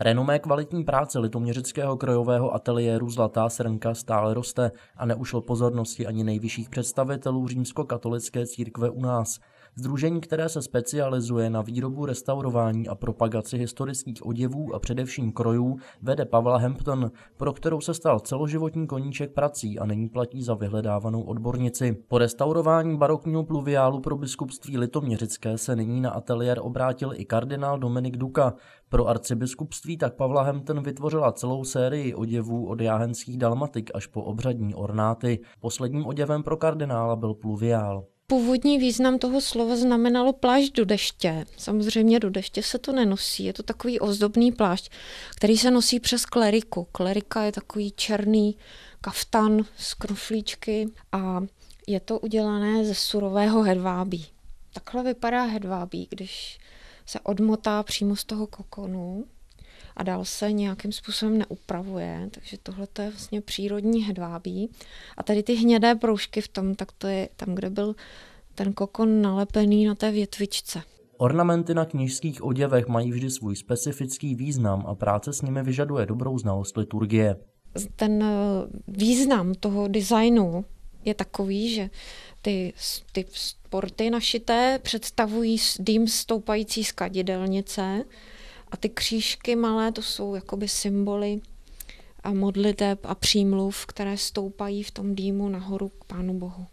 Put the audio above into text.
Renomé kvalitní práce litoměřického krojového ateliéru Zlatá srnka stále roste a neušlo pozornosti ani nejvyšších představitelů římskokatolické církve u nás – Združení, které se specializuje na výrobu, restaurování a propagaci historických oděvů a především krojů, vede Pavla Hampton, pro kterou se stal celoživotní koníček prací a není platí za vyhledávanou odbornici. Po restaurování barokního pluviálu pro biskupství Litoměřické se nyní na ateliér obrátil i kardinál Dominik Duka. Pro arcibiskupství tak Pavla Hampton vytvořila celou sérii oděvů od jáhenských dalmatik až po obřadní ornáty. Posledním oděvem pro kardinála byl pluviál původní význam toho slova znamenalo plášť do deště. Samozřejmě do deště se to nenosí, je to takový ozdobný plášť, který se nosí přes kleriku. Klerika je takový černý kaftan z knoflíčky a je to udělané ze surového hedvábí. Takhle vypadá hedvábí, když se odmotá přímo z toho kokonu a dál se nějakým způsobem neupravuje, takže tohle to je vlastně přírodní hedvábí. A tady ty hnědé proužky v tom, tak to je tam, kde byl ten kokon nalepený na té větvičce. Ornamenty na knižských oděvech mají vždy svůj specifický význam a práce s nimi vyžaduje dobrou znalost liturgie. Ten eh, význam toho designu je takový, že ty, ty sporty našité představují dým stoupající z kadidelnice, a ty křížky malé, to jsou jakoby symboly a modliteb a přímluv, které stoupají v tom dýmu nahoru k Pánu Bohu.